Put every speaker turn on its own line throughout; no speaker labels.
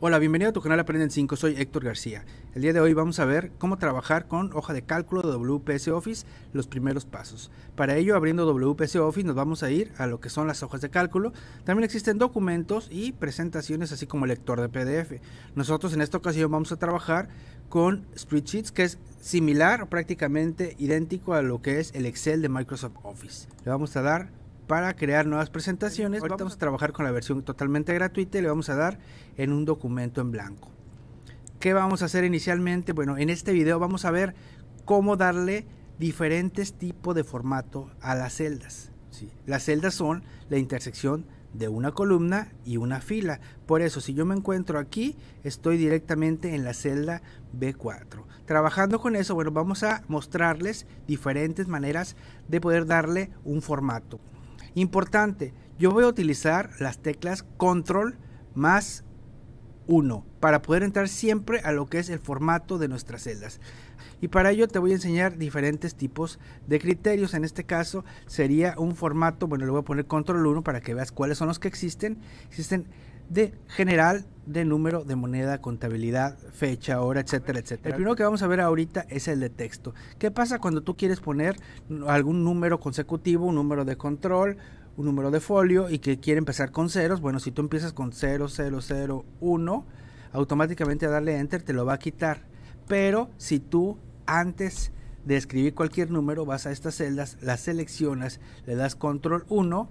Hola, bienvenido a tu canal Aprenden 5, soy Héctor García. El día de hoy vamos a ver cómo trabajar con hoja de cálculo de WPS Office, los primeros pasos. Para ello, abriendo WPS Office nos vamos a ir a lo que son las hojas de cálculo. También existen documentos y presentaciones, así como lector de PDF. Nosotros en esta ocasión vamos a trabajar con Spreadsheets, que es similar o prácticamente idéntico a lo que es el Excel de Microsoft Office. Le vamos a dar para crear nuevas presentaciones. vamos a trabajar con la versión totalmente gratuita y le vamos a dar en un documento en blanco. ¿Qué vamos a hacer inicialmente? Bueno, en este video vamos a ver cómo darle diferentes tipos de formato a las celdas. Las celdas son la intersección de una columna y una fila. Por eso, si yo me encuentro aquí, estoy directamente en la celda B4. Trabajando con eso, bueno, vamos a mostrarles diferentes maneras de poder darle un formato. Importante, yo voy a utilizar las teclas control más 1 para poder entrar siempre a lo que es el formato de nuestras celdas. Y para ello te voy a enseñar diferentes tipos de criterios. En este caso sería un formato, bueno, le voy a poner control 1 para que veas cuáles son los que existen. Existen de general de número de moneda, contabilidad, fecha, hora, etcétera, etcétera. El primero que vamos a ver ahorita es el de texto. ¿Qué pasa cuando tú quieres poner algún número consecutivo, un número de control, un número de folio y que quiere empezar con ceros? Bueno, si tú empiezas con 0001, automáticamente a darle enter te lo va a quitar. Pero si tú antes de escribir cualquier número vas a estas celdas, las seleccionas, le das control 1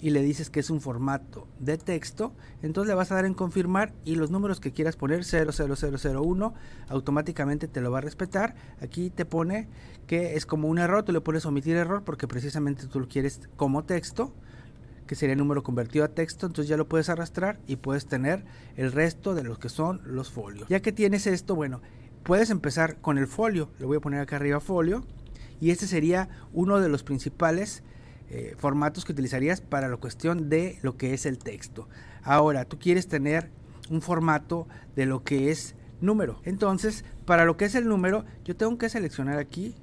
y le dices que es un formato de texto, entonces le vas a dar en confirmar y los números que quieras poner 00001 automáticamente te lo va a respetar. Aquí te pone que es como un error, tú le pones omitir error porque precisamente tú lo quieres como texto, que sería el número convertido a texto, entonces ya lo puedes arrastrar y puedes tener el resto de los que son los folios. Ya que tienes esto, bueno, puedes empezar con el folio, le voy a poner acá arriba folio y este sería uno de los principales eh, formatos que utilizarías para la cuestión de lo que es el texto. Ahora, tú quieres tener un formato de lo que es número. Entonces, para lo que es el número, yo tengo que seleccionar aquí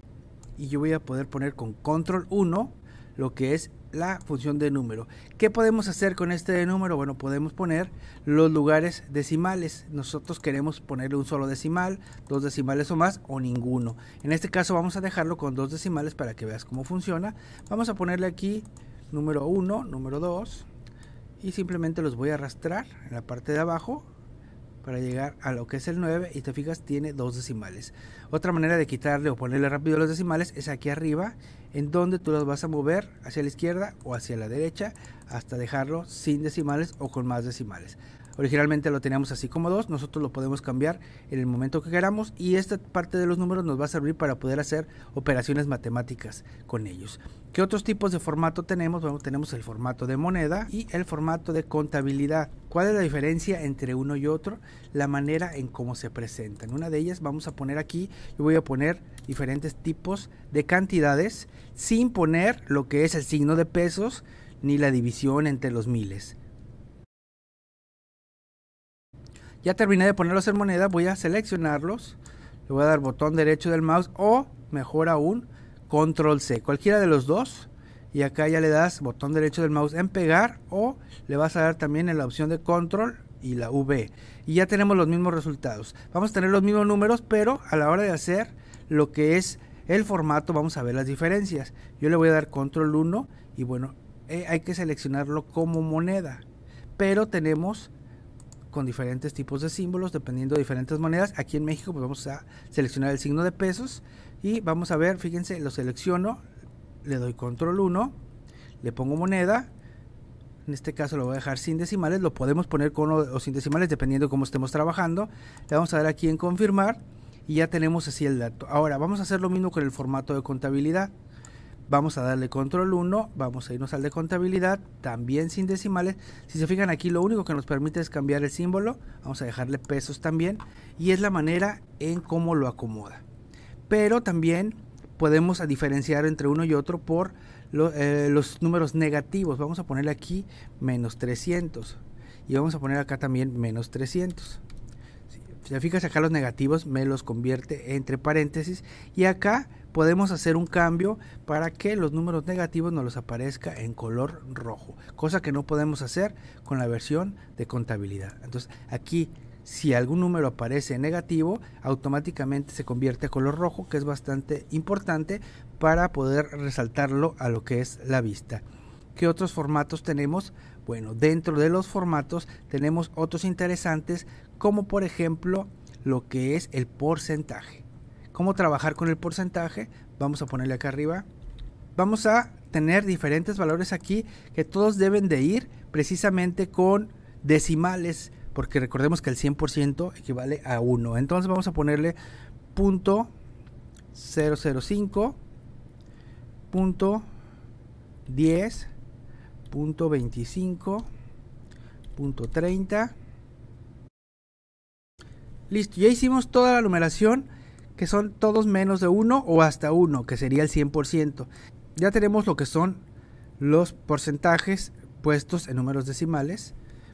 y yo voy a poder poner con control 1 lo que es la función de número. ¿Qué podemos hacer con este número? Bueno, podemos poner los lugares decimales. Nosotros queremos ponerle un solo decimal, dos decimales o más o ninguno. En este caso vamos a dejarlo con dos decimales para que veas cómo funciona. Vamos a ponerle aquí número 1, número 2 y simplemente los voy a arrastrar en la parte de abajo para llegar a lo que es el 9 y te fijas tiene dos decimales. Otra manera de quitarle o ponerle rápido los decimales es aquí arriba en donde tú las vas a mover hacia la izquierda o hacia la derecha hasta dejarlo sin decimales o con más decimales. Originalmente lo teníamos así como dos, nosotros lo podemos cambiar en el momento que queramos y esta parte de los números nos va a servir para poder hacer operaciones matemáticas con ellos. ¿Qué otros tipos de formato tenemos? Bueno, tenemos el formato de moneda y el formato de contabilidad. ¿Cuál es la diferencia entre uno y otro? La manera en cómo se presentan. Una de ellas vamos a poner aquí, yo voy a poner diferentes tipos de cantidades sin poner lo que es el signo de pesos ni la división entre los miles. Ya terminé de ponerlos en moneda, voy a seleccionarlos, le voy a dar botón derecho del mouse o mejor aún control C, cualquiera de los dos. Y acá ya le das botón derecho del mouse en pegar o le vas a dar también en la opción de control y la V. Y ya tenemos los mismos resultados. Vamos a tener los mismos números, pero a la hora de hacer lo que es el formato vamos a ver las diferencias. Yo le voy a dar control 1 y bueno, eh, hay que seleccionarlo como moneda. Pero tenemos con diferentes tipos de símbolos, dependiendo de diferentes monedas. Aquí en México pues vamos a seleccionar el signo de pesos y vamos a ver, fíjense, lo selecciono, le doy control 1, le pongo moneda. En este caso lo voy a dejar sin decimales, lo podemos poner con o sin decimales dependiendo de cómo estemos trabajando. Le vamos a dar aquí en confirmar y ya tenemos así el dato. Ahora vamos a hacer lo mismo con el formato de contabilidad. Vamos a darle control 1, vamos a irnos al de contabilidad, también sin decimales. Si se fijan aquí, lo único que nos permite es cambiar el símbolo. Vamos a dejarle pesos también. Y es la manera en cómo lo acomoda pero también podemos diferenciar entre uno y otro por eh, los números negativos. Vamos a ponerle aquí menos 300 y vamos a poner acá también menos 300. Si te fijas acá los negativos me los convierte entre paréntesis y acá podemos hacer un cambio para que los números negativos nos los aparezca en color rojo, cosa que no podemos hacer con la versión de contabilidad. Entonces aquí si algún número aparece negativo, automáticamente se convierte a color rojo, que es bastante importante para poder resaltarlo a lo que es la vista. ¿Qué otros formatos tenemos? Bueno, dentro de los formatos tenemos otros interesantes como por ejemplo lo que es el porcentaje. ¿Cómo trabajar con el porcentaje? Vamos a ponerle acá arriba. Vamos a tener diferentes valores aquí que todos deben de ir precisamente con decimales porque recordemos que el 100% equivale a 1. Entonces vamos a ponerle punto 005 10 25 30 listo ya hicimos toda la numeración que son todos menos de 1 o hasta 1 que sería el 100% ya tenemos lo que son los porcentajes puestos en números decimales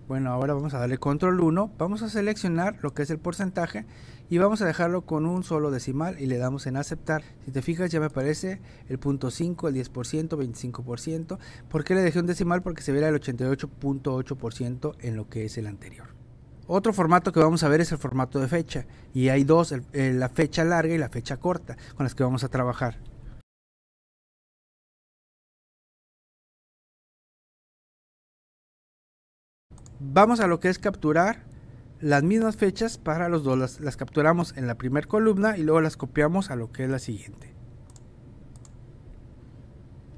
bueno, ahora vamos a darle control 1, vamos a seleccionar lo que es el porcentaje y vamos a dejarlo con un solo decimal y le damos en aceptar. Si te fijas ya me aparece el punto 5, el 10%, 25%. ¿Por qué le dejé un decimal? Porque se viera el 88.8% en lo que es el anterior. Otro formato que vamos a ver es el formato de fecha y hay dos, eh, la fecha larga y la fecha corta con las que vamos a trabajar. vamos a lo que es capturar las mismas fechas para los dos. Las, capturamos en la primera columna y luego las copiamos a lo que es la siguiente.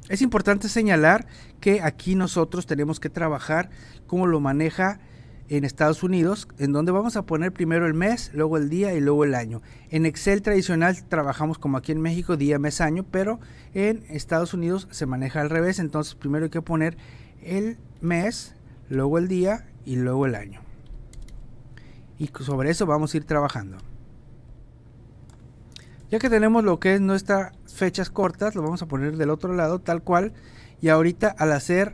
Es importante señalar que aquí nosotros tenemos que trabajar como lo maneja en Estados Unidos, en donde vamos a poner primero el mes, luego el día y luego el año. En Excel tradicional trabajamos como aquí en México, día, mes, año, pero en Estados Unidos se maneja al revés, entonces primero hay que poner el mes, luego el día y luego el año. Y sobre eso vamos a ir trabajando. Ya que tenemos lo que es nuestras fechas cortas, lo vamos a poner del otro lado tal cual. Y ahorita al hacer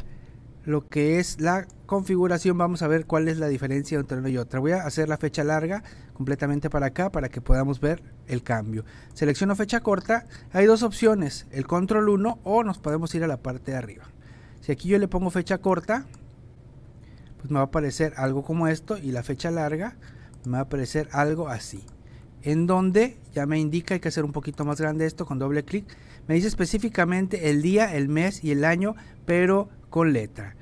lo que es la configuración vamos a ver cuál es la diferencia entre una y otra. Voy a hacer la fecha larga completamente para acá para que podamos ver el cambio. Selecciono fecha corta. Hay dos opciones, el control 1 o nos podemos ir a la parte de arriba. Si aquí yo le pongo fecha corta, pues me va a aparecer algo como esto y la fecha larga me va a aparecer algo así. En donde ya me indica, hay que hacer un poquito más grande esto con doble clic. Me dice específicamente el día, el mes y el año, pero con letra.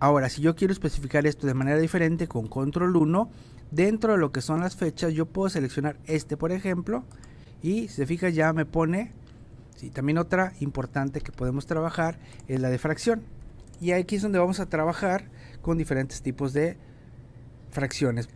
Ahora, si yo quiero especificar esto de manera diferente con control 1, dentro de lo que son las fechas, yo puedo seleccionar este, por ejemplo, y si se fija ya me pone, sí, también otra importante que podemos trabajar es la de fracción. Y aquí es donde vamos a trabajar con diferentes tipos de fracciones.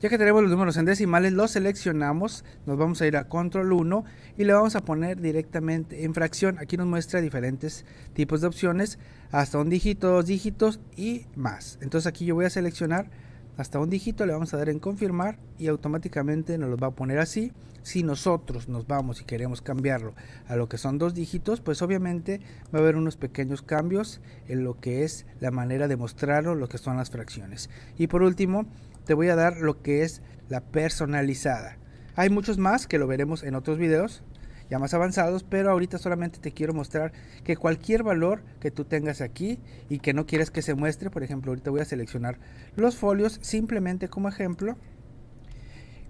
Ya que tenemos los números en decimales, los seleccionamos, nos vamos a ir a control 1 y le vamos a poner directamente en fracción. Aquí nos muestra diferentes tipos de opciones, hasta un dígito, dos dígitos y más. Entonces aquí yo voy a seleccionar hasta un dígito, le vamos a dar en confirmar y automáticamente nos los va a poner así. Si nosotros nos vamos y queremos cambiarlo a lo que son dos dígitos, pues obviamente va a haber unos pequeños cambios en lo que es la manera de mostrarlo, lo que son las fracciones. Y por último, te voy a dar lo que es la personalizada. Hay muchos más que lo veremos en otros videos, ya más avanzados, pero ahorita solamente te quiero mostrar que cualquier valor que tú tengas aquí y que no quieres que se muestre, por ejemplo, ahorita voy a seleccionar los folios simplemente como ejemplo.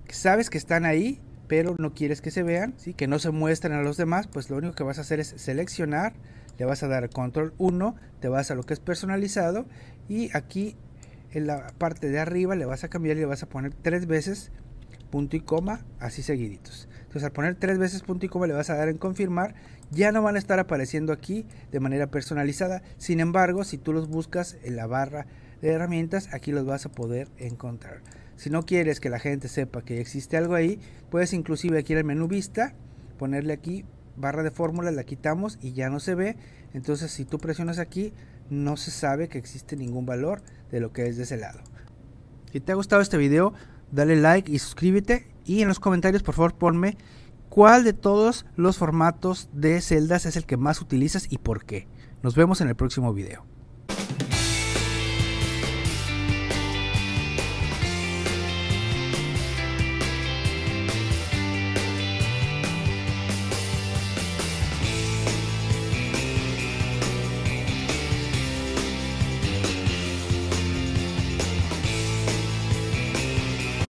Sabes que están ahí, pero no quieres que se vean, ¿sí? que no se muestren a los demás, pues lo único que vas a hacer es seleccionar, le vas a dar control 1, te vas a lo que es personalizado y aquí en la parte de arriba le vas a cambiar y le vas a poner tres veces punto y coma, así seguiditos. Entonces pues al poner tres veces punto y coma le vas a dar en confirmar, ya no van a estar apareciendo aquí de manera personalizada. Sin embargo, si tú los buscas en la barra de herramientas, aquí los vas a poder encontrar. Si no quieres que la gente sepa que existe algo ahí, puedes inclusive aquí en el menú vista ponerle aquí barra de fórmulas, la quitamos y ya no se ve. Entonces si tú presionas aquí, no se sabe que existe ningún valor de lo que es de ese lado. Si te ha gustado este video, dale like y suscríbete y en los comentarios, por favor, ponme cuál de todos los formatos de celdas es el que más utilizas y por qué. Nos vemos en el próximo video.